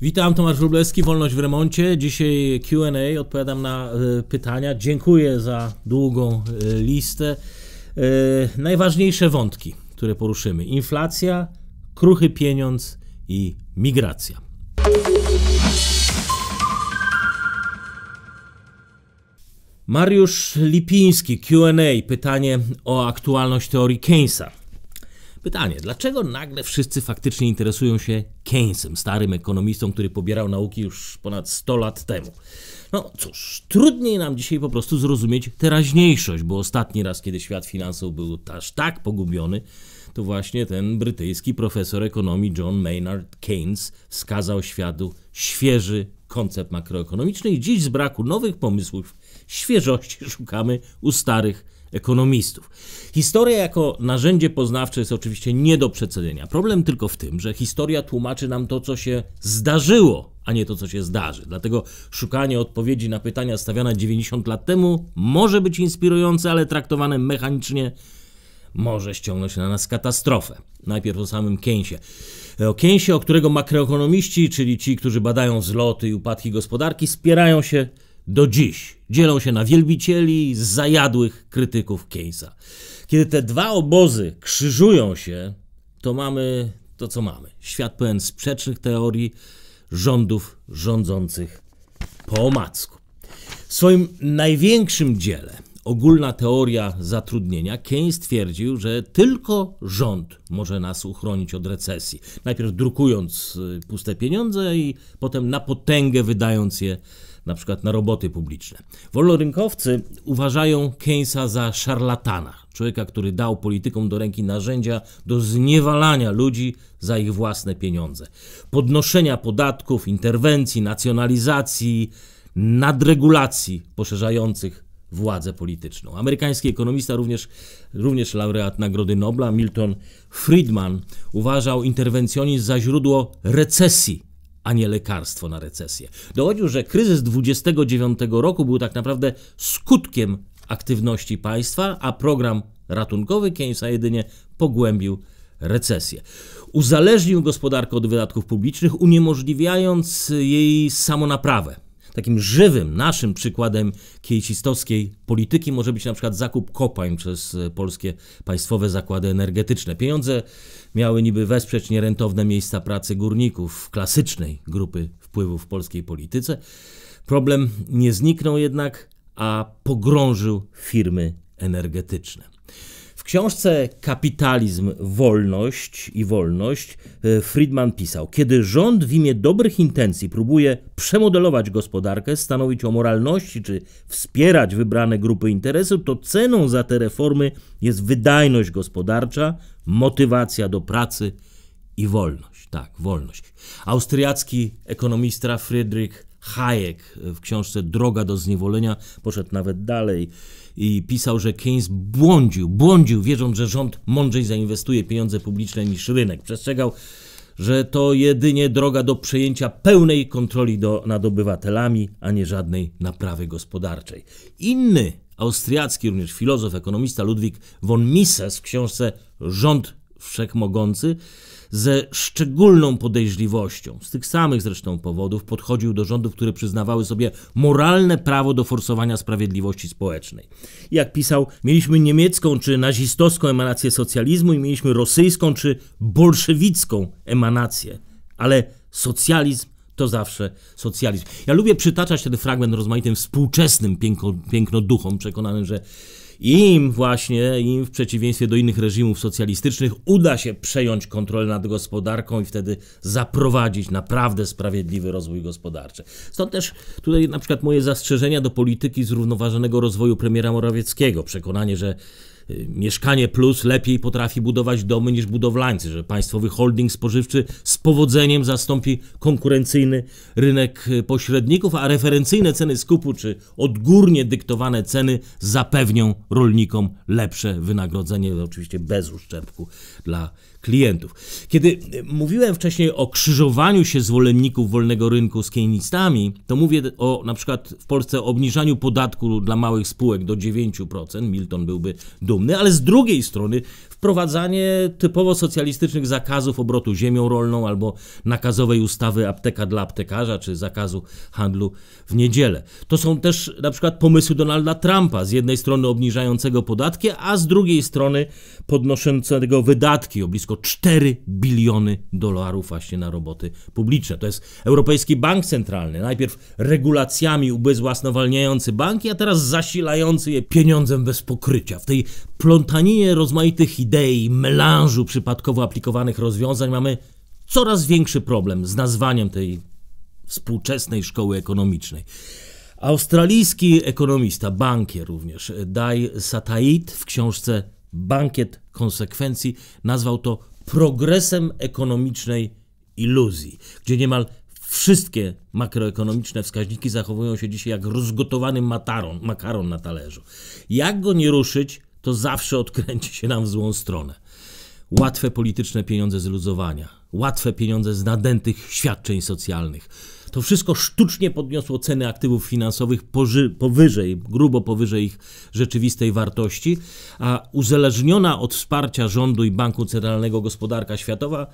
Witam, Tomasz Wróblewski, Wolność w Remoncie. Dzisiaj QA, odpowiadam na e, pytania. Dziękuję za długą e, listę. E, najważniejsze wątki, które poruszymy: inflacja, kruchy pieniądz i migracja. Mariusz Lipiński, QA, pytanie o aktualność teorii Keynesa. Pytanie, dlaczego nagle wszyscy faktycznie interesują się Keynesem, starym ekonomistą, który pobierał nauki już ponad 100 lat temu? No cóż, trudniej nam dzisiaj po prostu zrozumieć teraźniejszość, bo ostatni raz, kiedy świat finansów był aż tak pogubiony, to właśnie ten brytyjski profesor ekonomii John Maynard Keynes wskazał światu świeży koncept makroekonomiczny i dziś z braku nowych pomysłów świeżości szukamy u starych ekonomistów. Historia jako narzędzie poznawcze jest oczywiście nie do przecedzenia. Problem tylko w tym, że historia tłumaczy nam to, co się zdarzyło, a nie to, co się zdarzy. Dlatego szukanie odpowiedzi na pytania stawiane 90 lat temu może być inspirujące, ale traktowane mechanicznie może ściągnąć na nas katastrofę. Najpierw o samym Keynesie. O Keynesie, o którego makroekonomiści, czyli ci, którzy badają zloty i upadki gospodarki, spierają się do dziś. Dzielą się na wielbicieli, zajadłych krytyków Keynesa. Kiedy te dwa obozy krzyżują się, to mamy to, co mamy. Świat pełen sprzecznych teorii rządów rządzących po omacku. W swoim największym dziele, Ogólna teoria zatrudnienia, Keynes twierdził, że tylko rząd może nas uchronić od recesji. Najpierw drukując y, puste pieniądze i potem na potęgę wydając je na przykład na roboty publiczne. Wolnorynkowcy uważają Keynesa za szarlatana, człowieka, który dał politykom do ręki narzędzia do zniewalania ludzi za ich własne pieniądze, podnoszenia podatków, interwencji, nacjonalizacji, nadregulacji poszerzających władzę polityczną. Amerykański ekonomista, również, również laureat Nagrody Nobla, Milton Friedman, uważał interwencjonizm za źródło recesji a nie lekarstwo na recesję. Dowodził, że kryzys 29 roku był tak naprawdę skutkiem aktywności państwa, a program ratunkowy Keynesa jedynie pogłębił recesję. Uzależnił gospodarkę od wydatków publicznych, uniemożliwiając jej samonaprawę. Takim żywym naszym przykładem kieicistowskiej polityki może być na przykład zakup kopalń przez e, polskie państwowe zakłady energetyczne. Pieniądze miały niby wesprzeć nierentowne miejsca pracy górników, klasycznej grupy wpływów w polskiej polityce. Problem nie zniknął jednak, a pogrążył firmy energetyczne książce Kapitalizm, Wolność i Wolność e, Friedman pisał: Kiedy rząd w imię dobrych intencji próbuje przemodelować gospodarkę, stanowić o moralności czy wspierać wybrane grupy interesów, to ceną za te reformy jest wydajność gospodarcza, motywacja do pracy i wolność. Tak, wolność. Austriacki ekonomista Friedrich Hayek w książce Droga do zniewolenia poszedł nawet dalej i pisał, że Keynes błądził, błądził, wierząc, że rząd mądrzej zainwestuje pieniądze publiczne niż rynek. Przestrzegał, że to jedynie droga do przejęcia pełnej kontroli do, nad obywatelami, a nie żadnej naprawy gospodarczej. Inny austriacki również filozof, ekonomista Ludwik von Mises w książce Rząd Wszechmogący ze szczególną podejrzliwością, z tych samych zresztą powodów, podchodził do rządów, które przyznawały sobie moralne prawo do forsowania sprawiedliwości społecznej. Jak pisał, mieliśmy niemiecką czy nazistowską emanację socjalizmu i mieliśmy rosyjską czy bolszewicką emanację, ale socjalizm to zawsze socjalizm. Ja lubię przytaczać ten fragment rozmaitym współczesnym piękno, pięknoduchom, przekonanym, że im właśnie, im w przeciwieństwie do innych reżimów socjalistycznych, uda się przejąć kontrolę nad gospodarką i wtedy zaprowadzić naprawdę sprawiedliwy rozwój gospodarczy. Stąd też tutaj na przykład moje zastrzeżenia do polityki zrównoważonego rozwoju premiera Morawieckiego, przekonanie, że Mieszkanie Plus lepiej potrafi budować domy niż budowlańcy, że państwowy holding spożywczy z powodzeniem zastąpi konkurencyjny rynek e, pośredników, a referencyjne ceny skupu czy odgórnie dyktowane ceny zapewnią rolnikom lepsze wynagrodzenie, oczywiście bez uszczerbku dla klientów. Kiedy y, mówiłem wcześniej o krzyżowaniu się zwolenników wolnego rynku z keynesistami, to mówię o na przykład w Polsce obniżaniu podatku dla małych spółek do 9%, Milton byłby dumny, ale z drugiej strony wprowadzanie typowo socjalistycznych zakazów obrotu ziemią rolną albo nakazowej ustawy apteka dla aptekarza, czy zakazu handlu w niedzielę. To są też na przykład pomysły Donalda Trumpa, z jednej strony obniżającego podatki, a z drugiej strony podnoszącego wydatki o blisko 4 biliony dolarów właśnie na roboty publiczne. To jest Europejski Bank Centralny, najpierw regulacjami ubezwłasnowalniający banki, a teraz zasilający je pieniądzem bez pokrycia. W tej plątaninie rozmaitych idei, melanżu przypadkowo aplikowanych rozwiązań mamy coraz większy problem z nazwaniem tej współczesnej szkoły ekonomicznej. Australijski ekonomista, bankier również, Dai Satait w książce bankiet konsekwencji, nazwał to progresem ekonomicznej iluzji, gdzie niemal wszystkie makroekonomiczne wskaźniki zachowują się dzisiaj jak rozgotowany mataron, makaron na talerzu. Jak go nie ruszyć, to zawsze odkręci się nam w złą stronę. Łatwe polityczne pieniądze z luzowania, łatwe pieniądze z nadętych świadczeń socjalnych, to wszystko sztucznie podniosło ceny aktywów finansowych powyżej, grubo powyżej ich rzeczywistej wartości, a uzależniona od wsparcia rządu i Banku Centralnego gospodarka światowa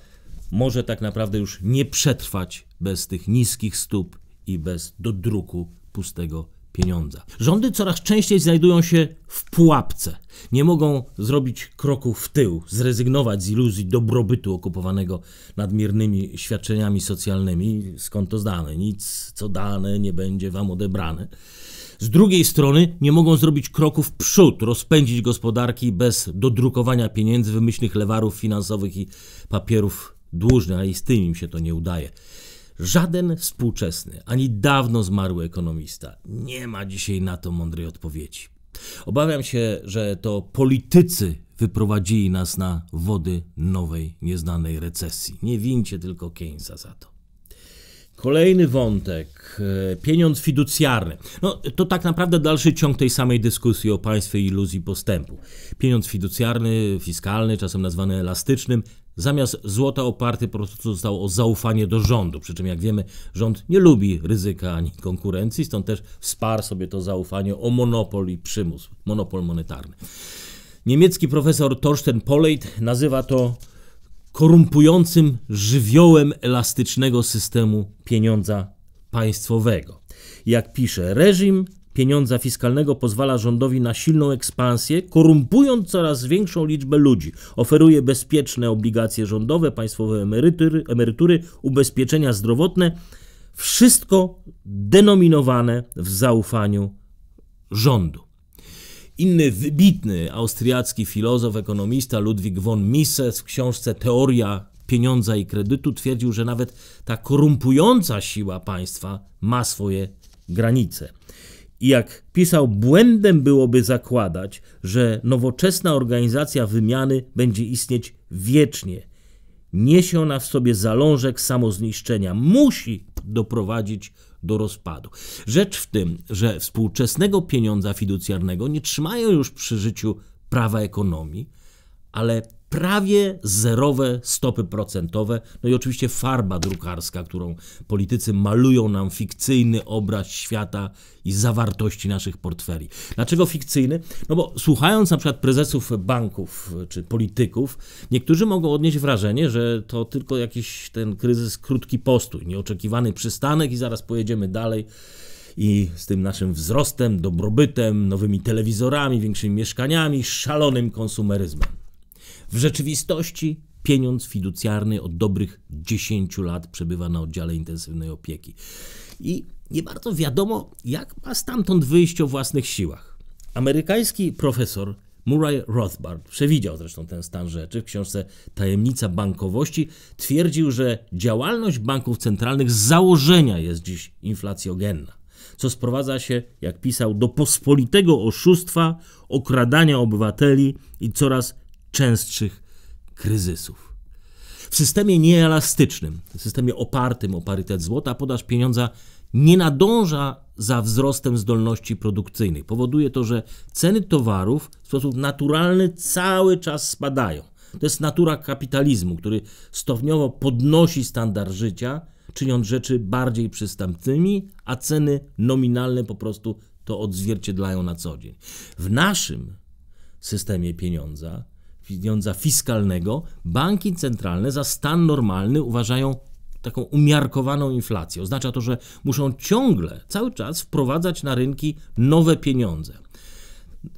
może tak naprawdę już nie przetrwać bez tych niskich stóp i bez dodruku pustego pieniądza. Rządy coraz częściej znajdują się w pułapce. Nie mogą zrobić kroku w tył, zrezygnować z iluzji dobrobytu okupowanego nadmiernymi świadczeniami socjalnymi, skąd to zdane, nic co dane nie będzie wam odebrane. Z drugiej strony nie mogą zrobić kroków w przód, rozpędzić gospodarki bez dodrukowania pieniędzy, wymyślnych lewarów finansowych i papierów dłużnych, a i z tym im się to nie udaje. Żaden współczesny, ani dawno zmarły ekonomista nie ma dzisiaj na to mądrej odpowiedzi. Obawiam się, że to politycy wyprowadzili nas na wody nowej, nieznanej recesji. Nie wincie tylko Keynesa za to. Kolejny wątek, e, pieniądz fiducjarny. No, to tak naprawdę dalszy ciąg tej samej dyskusji o państwie iluzji postępu. Pieniądz fiducjarny, fiskalny, czasem nazwany elastycznym, zamiast złota oparty po prostu został o zaufanie do rządu. Przy czym, jak wiemy, rząd nie lubi ryzyka ani konkurencji, stąd też wsparł sobie to zaufanie o monopol i przymus, monopol monetarny. Niemiecki profesor Torsten Poleit nazywa to korumpującym żywiołem elastycznego systemu pieniądza państwowego. Jak pisze, reżim pieniądza fiskalnego pozwala rządowi na silną ekspansję, korumpując coraz większą liczbę ludzi. Oferuje bezpieczne obligacje rządowe, państwowe emerytury, emerytury ubezpieczenia zdrowotne, wszystko denominowane w zaufaniu rządu. Inny wybitny austriacki filozof, ekonomista Ludwig von Mises w książce Teoria pieniądza i kredytu twierdził, że nawet ta korumpująca siła państwa ma swoje granice. I jak pisał, błędem byłoby zakładać, że nowoczesna organizacja wymiany będzie istnieć wiecznie. Niesie ona w sobie zalążek samozniszczenia. Musi doprowadzić do rozpadu. Rzecz w tym, że współczesnego pieniądza fiducjarnego nie trzymają już przy życiu prawa ekonomii, ale prawie zerowe stopy procentowe. No i oczywiście farba drukarska, którą politycy malują nam fikcyjny obraz świata i zawartości naszych portfeli. Dlaczego fikcyjny? No bo słuchając na przykład prezesów banków e, czy polityków, niektórzy mogą odnieść wrażenie, że to tylko jakiś ten kryzys krótki postój, nieoczekiwany przystanek i zaraz pojedziemy dalej i z tym naszym wzrostem, dobrobytem, nowymi telewizorami, większymi mieszkaniami, szalonym konsumeryzmem. W rzeczywistości pieniądz fiducjarny od dobrych 10 lat przebywa na oddziale intensywnej opieki. I nie bardzo wiadomo, jak ma stamtąd wyjść o własnych siłach. Amerykański profesor Murray Rothbard przewidział zresztą ten stan rzeczy w książce Tajemnica bankowości. Twierdził, że działalność banków centralnych z założenia jest dziś inflacjogenna, co sprowadza się, jak pisał, do pospolitego oszustwa, okradania obywateli i coraz częstszych kryzysów. W systemie nieelastycznym, w systemie opartym o parytet złota, podaż pieniądza nie nadąża za wzrostem zdolności produkcyjnej. Powoduje to, że ceny towarów w sposób naturalny cały czas spadają. To jest natura kapitalizmu, który stopniowo podnosi standard życia, czyniąc rzeczy bardziej przystępnymi, a ceny nominalne po prostu to odzwierciedlają na co dzień. W naszym systemie pieniądza pieniądza fiskalnego, banki centralne za stan normalny uważają taką umiarkowaną inflację. Oznacza to, że muszą ciągle, cały czas wprowadzać na rynki nowe pieniądze.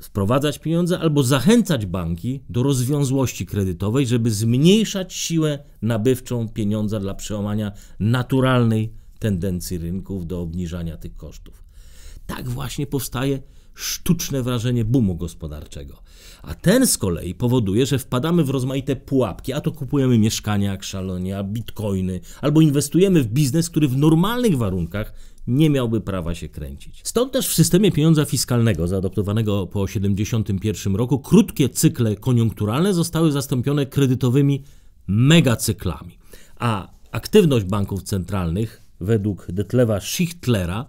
Wprowadzać pieniądze albo zachęcać banki do rozwiązłości kredytowej, żeby zmniejszać siłę nabywczą pieniądza dla przełamania naturalnej tendencji rynków do obniżania tych kosztów. Tak właśnie powstaje sztuczne wrażenie boomu gospodarczego. A ten z kolei powoduje, że wpadamy w rozmaite pułapki, a to kupujemy mieszkania jak szalonie, a bitcoiny, albo inwestujemy w biznes, który w normalnych warunkach nie miałby prawa się kręcić. Stąd też w systemie pieniądza fiskalnego zaadoptowanego po 1971 roku krótkie cykle koniunkturalne zostały zastąpione kredytowymi megacyklami. A aktywność banków centralnych według Detlewa Schichtlera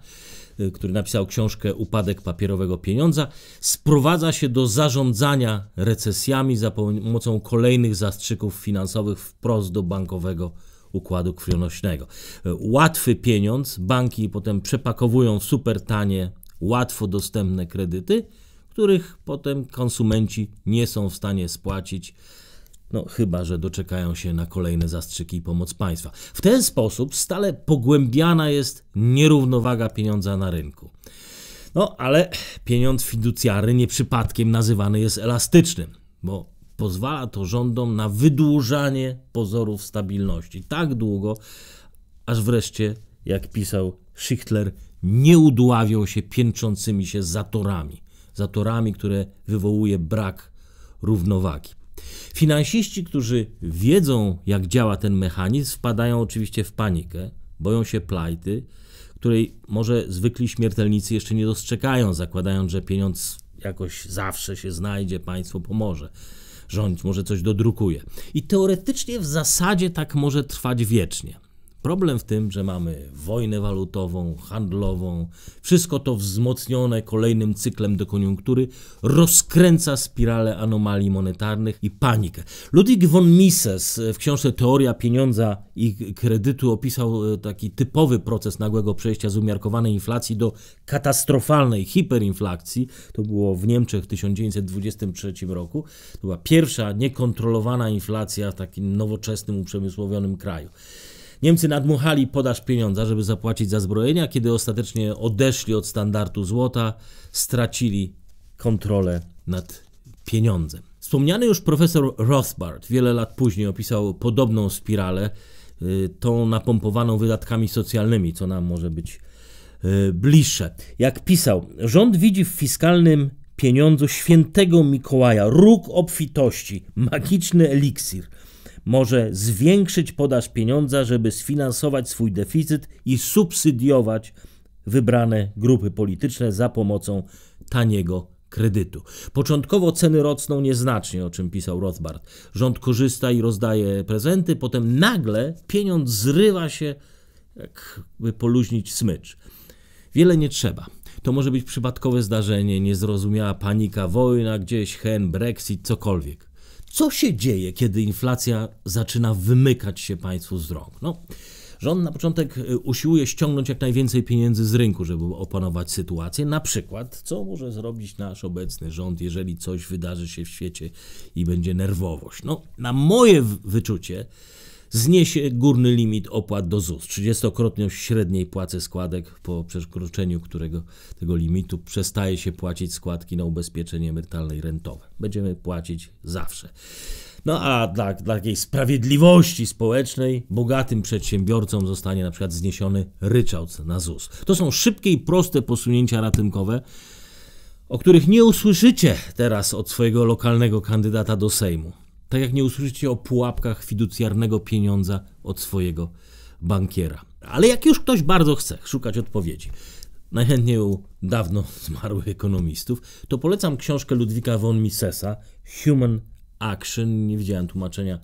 Y, który napisał książkę Upadek papierowego pieniądza, sprowadza się do zarządzania recesjami za pomocą kolejnych zastrzyków finansowych wprost do bankowego układu krwionośnego. Y, łatwy pieniądz banki potem przepakowują w super tanie, łatwo dostępne kredyty, których potem konsumenci nie są w stanie spłacić no, chyba, że doczekają się na kolejne zastrzyki i pomoc państwa. W ten sposób stale pogłębiana jest nierównowaga pieniądza na rynku. No, ale pieniądz fiducjary nie przypadkiem nazywany jest elastycznym, bo pozwala to rządom na wydłużanie pozorów stabilności tak długo, aż wreszcie, jak pisał Schichtler, nie udławią się piętrzącymi się zatorami. Zatorami, które wywołuje brak równowagi. Finansiści, którzy wiedzą, jak działa ten mechanizm, wpadają oczywiście w panikę, boją się plajty, której może zwykli śmiertelnicy jeszcze nie dostrzegają, zakładając, że pieniądz jakoś zawsze się znajdzie, państwo pomoże. Rząd może coś dodrukuje. I teoretycznie w zasadzie tak może trwać wiecznie. Problem w tym, że mamy wojnę walutową, handlową, wszystko to wzmocnione kolejnym cyklem dekoniunktury rozkręca spiralę anomalii monetarnych i panikę. Ludwig von Mises e, w książce Teoria pieniądza i kredytu opisał e, taki typowy proces nagłego przejścia z umiarkowanej inflacji do katastrofalnej hiperinflacji. To było w Niemczech w 1923 roku. To była pierwsza niekontrolowana inflacja w takim nowoczesnym, uprzemysłowionym kraju. Niemcy nadmuchali podaż pieniądza, żeby zapłacić za zbrojenia. Kiedy ostatecznie odeszli od standardu złota, stracili kontrolę nad pieniądzem. Wspomniany już profesor Rothbard wiele lat później opisał podobną spiralę, y, tą napompowaną wydatkami socjalnymi, co nam może być y, bliższe. Jak pisał, rząd widzi w fiskalnym pieniądzu świętego Mikołaja, róg obfitości, magiczny eliksir – może zwiększyć podaż pieniądza, żeby sfinansować swój deficyt i subsydiować wybrane grupy polityczne za pomocą taniego kredytu. Początkowo ceny rosną nieznacznie, o czym pisał Rothbard. Rząd korzysta i rozdaje prezenty, potem nagle pieniądz zrywa się, jakby poluźnić smycz. Wiele nie trzeba. To może być przypadkowe zdarzenie, niezrozumiała panika, wojna gdzieś, hen, brexit, cokolwiek. Co się dzieje, kiedy inflacja zaczyna wymykać się państwu z rąk? No, rząd na początek e, usiłuje ściągnąć jak najwięcej pieniędzy z rynku, żeby opanować sytuację. Na przykład, co może zrobić nasz obecny rząd, jeżeli coś wydarzy się w świecie i będzie nerwowość? No, na moje wyczucie, zniesie górny limit opłat do ZUS, 30-krotność średniej płacy składek, po przekroczeniu którego tego limitu przestaje się płacić składki na ubezpieczenie emerytalne i rentowe. Będziemy płacić zawsze. No a dla, dla takiej sprawiedliwości społecznej bogatym przedsiębiorcom zostanie na przykład zniesiony ryczałt na ZUS. To są szybkie i proste posunięcia ratunkowe, o których nie usłyszycie teraz od swojego lokalnego kandydata do Sejmu. Tak jak nie usłyszycie o pułapkach fiducjarnego pieniądza od swojego bankiera. Ale jak już ktoś bardzo chce szukać odpowiedzi, najchętniej u dawno zmarłych ekonomistów, to polecam książkę Ludwika von Misesa Human Action. Nie widziałem tłumaczenia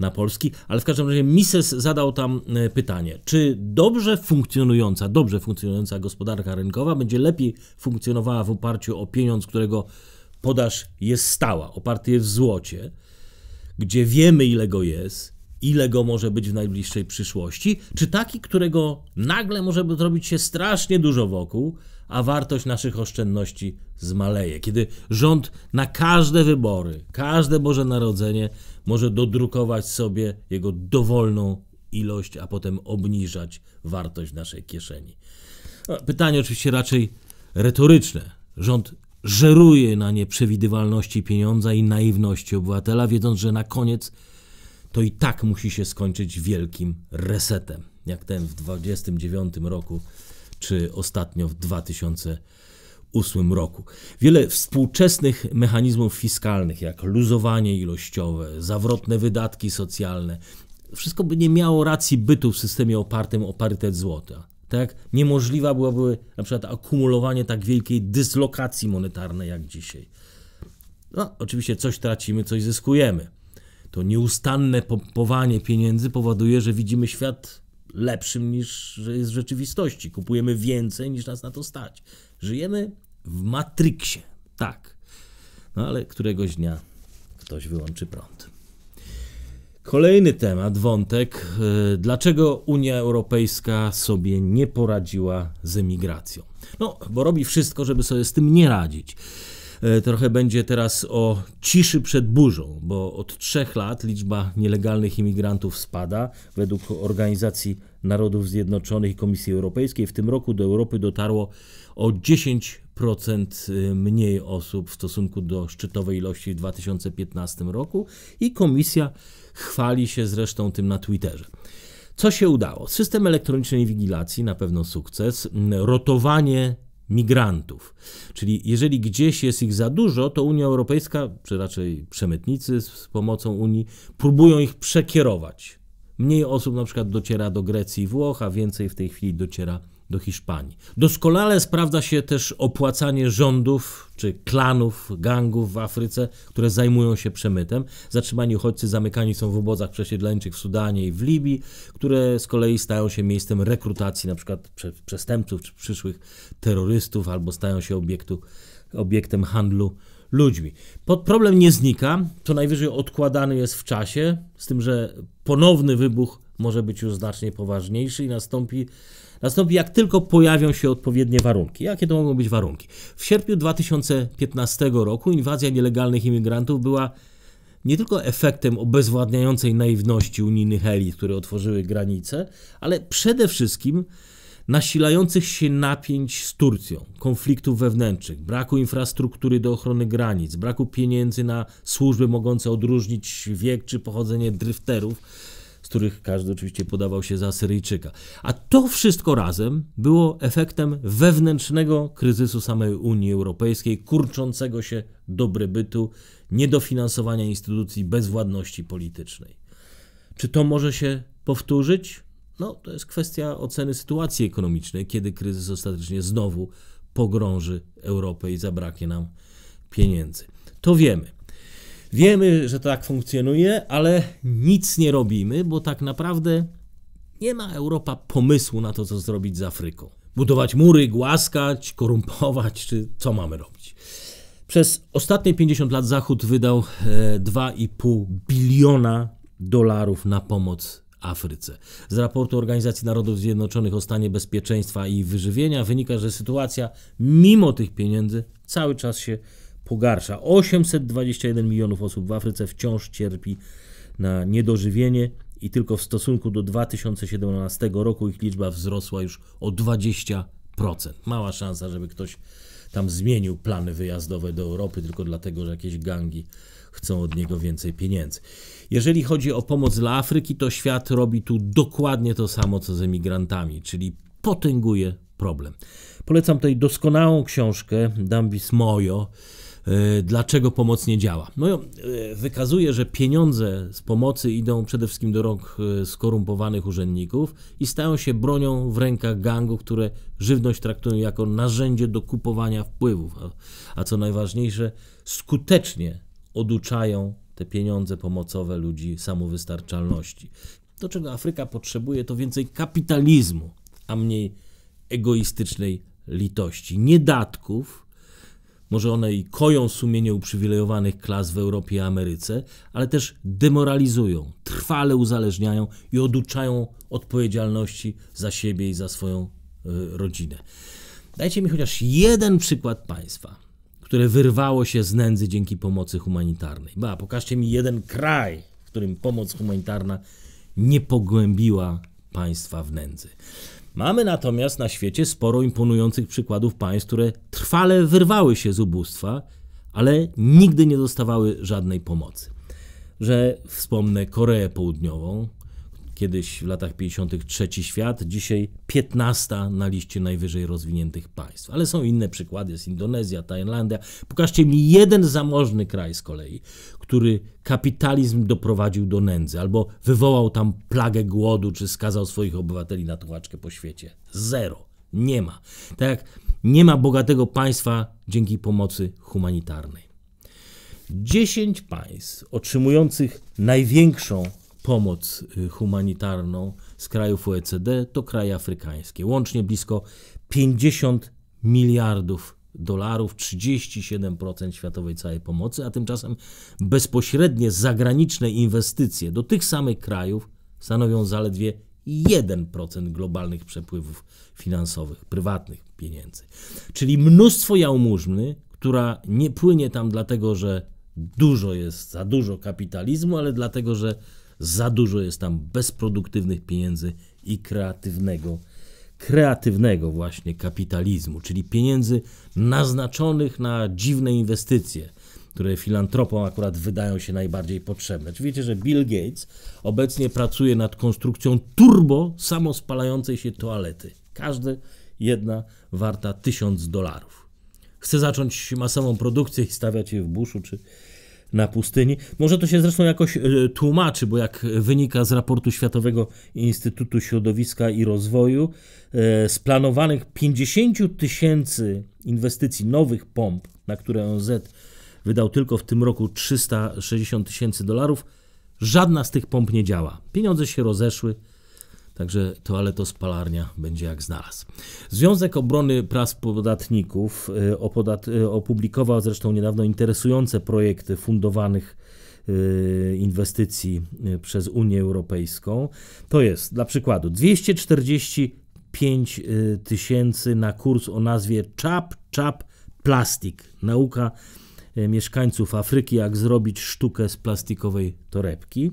na polski, ale w każdym razie Mises zadał tam e, pytanie, czy dobrze funkcjonująca, dobrze funkcjonująca gospodarka rynkowa będzie lepiej funkcjonowała w oparciu o pieniądz, którego podaż jest stała, oparty jest w złocie, gdzie wiemy, ile go jest, ile go może być w najbliższej przyszłości, czy taki, którego nagle może zrobić się strasznie dużo wokół, a wartość naszych oszczędności zmaleje. Kiedy rząd na każde wybory, każde Boże Narodzenie może dodrukować sobie jego dowolną ilość, a potem obniżać wartość naszej kieszeni. Pytanie oczywiście raczej retoryczne. Rząd żeruje na nieprzewidywalności pieniądza i naiwności obywatela, wiedząc, że na koniec to i tak musi się skończyć wielkim resetem, jak ten w 29 roku, czy ostatnio w 2008 roku. Wiele współczesnych mechanizmów fiskalnych, jak luzowanie ilościowe, zawrotne wydatki socjalne, wszystko by nie miało racji bytu w systemie opartym o parytet złota. Tak? Niemożliwa byłaby na przykład akumulowanie tak wielkiej dyslokacji monetarnej jak dzisiaj. No, oczywiście coś tracimy, coś zyskujemy. To nieustanne pompowanie pieniędzy powoduje, że widzimy świat lepszym niż jest w rzeczywistości. Kupujemy więcej niż nas na to stać. Żyjemy w Matrixie, tak. No ale któregoś dnia ktoś wyłączy prąd. Kolejny temat, wątek. E, dlaczego Unia Europejska sobie nie poradziła z emigracją? No, bo robi wszystko, żeby sobie z tym nie radzić. E, trochę będzie teraz o ciszy przed burzą, bo od trzech lat liczba nielegalnych imigrantów spada. Według Organizacji Narodów Zjednoczonych i Komisji Europejskiej w tym roku do Europy dotarło o 10% e, mniej osób w stosunku do szczytowej ilości w 2015 roku i Komisja Chwali się zresztą tym na Twitterze. Co się udało? System elektronicznej inwigilacji na pewno sukces, mm, rotowanie migrantów. Czyli jeżeli gdzieś jest ich za dużo, to Unia Europejska, czy raczej przemytnicy z pomocą Unii, próbują ich przekierować. Mniej osób na przykład dociera do Grecji i Włoch, a więcej w tej chwili dociera do do Hiszpanii. Doskonale sprawdza się też opłacanie rządów czy klanów, gangów w Afryce, które zajmują się przemytem. Zatrzymani uchodźcy zamykani są w obozach przesiedleńczych w Sudanie i w Libii, które z kolei stają się miejscem rekrutacji np. przestępców czy przyszłych terrorystów, albo stają się obiektu, obiektem handlu ludźmi. Pod problem nie znika, to najwyżej odkładany jest w czasie, z tym, że ponowny wybuch może być już znacznie poważniejszy i nastąpi nastąpi jak tylko pojawią się odpowiednie warunki. Jakie to mogą być warunki? W sierpniu 2015 roku inwazja nielegalnych imigrantów była nie tylko efektem obezwładniającej naiwności unijnych elit, które otworzyły granice, ale przede wszystkim nasilających się napięć z Turcją, konfliktów wewnętrznych, braku infrastruktury do ochrony granic, braku pieniędzy na służby mogące odróżnić wiek czy pochodzenie drifterów z których każdy oczywiście podawał się za Syryjczyka. A to wszystko razem było efektem wewnętrznego kryzysu samej Unii Europejskiej, kurczącego się dobrobytu, niedofinansowania instytucji, bezwładności politycznej. Czy to może się powtórzyć? No, to jest kwestia oceny sytuacji ekonomicznej, kiedy kryzys ostatecznie znowu pogrąży Europę i zabraknie nam pieniędzy. To wiemy. Wiemy, że tak funkcjonuje, ale nic nie robimy, bo tak naprawdę nie ma Europa pomysłu na to, co zrobić z Afryką. Budować mury, głaskać, korumpować, czy co mamy robić? Przez ostatnie 50 lat Zachód wydał 2,5 e, biliona dolarów na pomoc Afryce. Z raportu Organizacji Narodów Zjednoczonych o stanie bezpieczeństwa i wyżywienia wynika, że sytuacja mimo tych pieniędzy cały czas się pogarsza. 821 milionów osób w Afryce wciąż cierpi na niedożywienie i tylko w stosunku do 2017 roku ich liczba wzrosła już o 20%. Mała szansa, żeby ktoś tam zmienił plany wyjazdowe do Europy tylko dlatego, że jakieś gangi chcą od niego więcej pieniędzy. Jeżeli chodzi o pomoc dla Afryki, to świat robi tu dokładnie to samo co z emigrantami, czyli potęguje problem. Polecam tutaj doskonałą książkę Dambis Moyo. Y, dlaczego pomoc nie działa. No, y, wykazuje, że pieniądze z pomocy idą przede wszystkim do rąk y, skorumpowanych urzędników i stają się bronią w rękach gangów, które żywność traktują jako narzędzie do kupowania wpływów, a, a co najważniejsze, skutecznie oduczają te pieniądze pomocowe ludzi samowystarczalności. To, czego Afryka potrzebuje, to więcej kapitalizmu, a mniej egoistycznej litości, nie może one i koją sumienie uprzywilejowanych klas w Europie i Ameryce, ale też demoralizują, trwale uzależniają i oduczają odpowiedzialności za siebie i za swoją y, rodzinę. Dajcie mi chociaż jeden przykład państwa, które wyrwało się z nędzy dzięki pomocy humanitarnej. Ba, pokażcie mi jeden kraj, w którym pomoc humanitarna nie pogłębiła państwa w nędzy. Mamy natomiast na świecie sporo imponujących przykładów państw, które trwale wyrwały się z ubóstwa, ale nigdy nie dostawały żadnej pomocy. Że wspomnę Koreę Południową, kiedyś w latach 50. trzeci świat, dzisiaj 15 na liście najwyżej rozwiniętych państw. Ale są inne przykłady, jest Indonezja, Tajlandia. Pokażcie mi jeden zamożny kraj z kolei, który kapitalizm doprowadził do nędzy, albo wywołał tam plagę głodu, czy skazał swoich obywateli na tułaczkę po świecie. Zero. Nie ma. Tak jak nie ma bogatego państwa dzięki pomocy humanitarnej. Dziesięć państw otrzymujących największą pomoc y, humanitarną z krajów OECD to kraje afrykańskie. Łącznie blisko 50 miliardów dolarów, 37% światowej całej pomocy, a tymczasem bezpośrednie zagraniczne inwestycje do tych samych krajów stanowią zaledwie 1% globalnych przepływów finansowych, prywatnych pieniędzy. Czyli mnóstwo jałmużny, która nie płynie tam dlatego, że dużo jest, za dużo kapitalizmu, ale dlatego, że za dużo jest tam bezproduktywnych pieniędzy i kreatywnego kreatywnego właśnie kapitalizmu, czyli pieniędzy naznaczonych na dziwne inwestycje, które filantropom akurat wydają się najbardziej potrzebne. Czy wiecie, że Bill Gates obecnie pracuje nad konstrukcją turbo samospalającej się toalety. Każda jedna warta tysiąc dolarów. Chce zacząć masową produkcję i stawiać je w buszu czy na pustyni. Może to się zresztą jakoś e, tłumaczy, bo jak wynika z raportu Światowego Instytutu Środowiska i Rozwoju, e, z planowanych 50 tysięcy inwestycji nowych pomp, na które ONZ wydał tylko w tym roku 360 tysięcy dolarów, żadna z tych pomp nie działa. Pieniądze się rozeszły Także toaleto spalarnia będzie jak znalazł. Związek Obrony Praw Podatników y, opodat y, opublikował zresztą niedawno interesujące projekty fundowanych y, inwestycji przez Unię Europejską. To jest dla przykładu 245 tysięcy na kurs o nazwie Czap Czap Plastik. Nauka mieszkańców Afryki, jak zrobić sztukę z plastikowej torebki.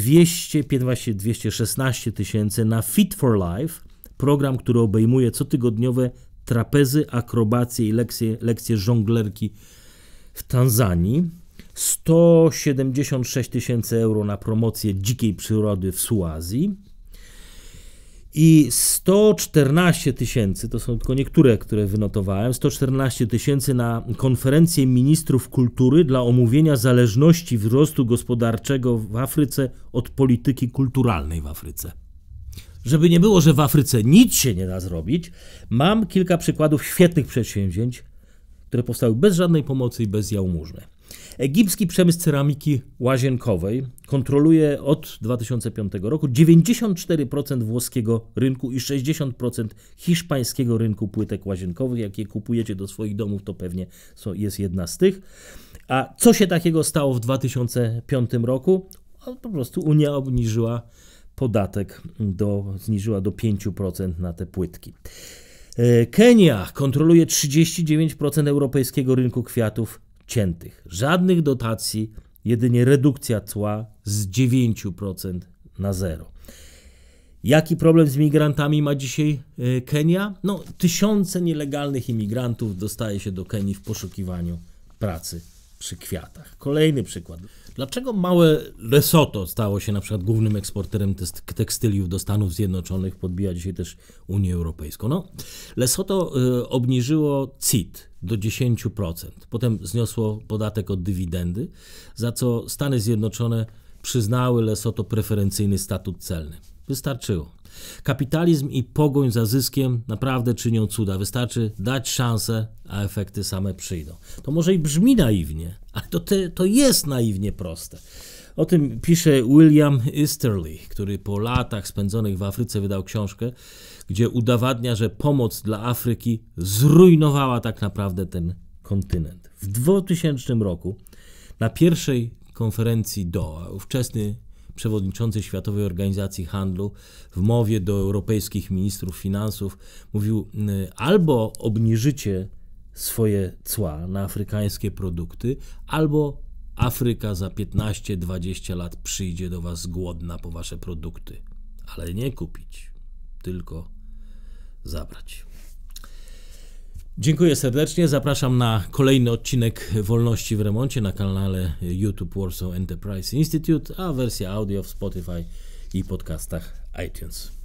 215, 216 tysięcy na Fit for Life, program, który obejmuje cotygodniowe trapezy, akrobacje i lekcje, lekcje żonglerki w Tanzanii. 176 tysięcy euro na promocję dzikiej przyrody w Suazji. I 114 tysięcy, to są tylko niektóre, które wynotowałem, 114 tysięcy na konferencję ministrów kultury dla omówienia zależności wzrostu gospodarczego w Afryce od polityki kulturalnej w Afryce. Żeby nie było, że w Afryce nic się nie da zrobić, mam kilka przykładów świetnych przedsięwzięć, które powstały bez żadnej pomocy i bez jałmużny. Egipski przemysł ceramiki łazienkowej kontroluje od 2005 roku 94% włoskiego rynku i 60% hiszpańskiego rynku płytek łazienkowych. Jak je kupujecie do swoich domów, to pewnie jest jedna z tych. A co się takiego stało w 2005 roku? No, po prostu Unia obniżyła podatek, do, zniżyła do 5% na te płytki. E, Kenia kontroluje 39% europejskiego rynku kwiatów ciętych. Żadnych dotacji, jedynie redukcja cła z 9% na zero. Jaki problem z migrantami ma dzisiaj e, Kenia? No, tysiące nielegalnych imigrantów dostaje się do Kenii w poszukiwaniu pracy przy kwiatach. Kolejny przykład. Dlaczego małe Lesoto stało się na przykład głównym eksporterem tekstyliów do Stanów Zjednoczonych, podbija dzisiaj też Unię Europejską? No, Lesotho e, obniżyło CIT, do 10%. Potem zniosło podatek od dywidendy, za co Stany Zjednoczone przyznały Lesoto preferencyjny statut celny. Wystarczyło. Kapitalizm i pogoń za zyskiem naprawdę czynią cuda. Wystarczy dać szansę, a efekty same przyjdą. To może i brzmi naiwnie, ale to, te, to jest naiwnie proste. O tym pisze William Easterly, który po latach spędzonych w Afryce wydał książkę, gdzie udowadnia, że pomoc dla Afryki zrujnowała tak naprawdę ten kontynent. W 2000 roku na pierwszej konferencji DOA ówczesny przewodniczący Światowej Organizacji Handlu w mowie do europejskich ministrów finansów mówił: y, albo obniżycie swoje cła na afrykańskie produkty, albo Afryka za 15-20 lat przyjdzie do was głodna po wasze produkty, ale nie kupić tylko zabrać. Dziękuję serdecznie. Zapraszam na kolejny odcinek Wolności w Remoncie na kanale YouTube Warsaw Enterprise Institute, a wersja audio w Spotify i podcastach iTunes.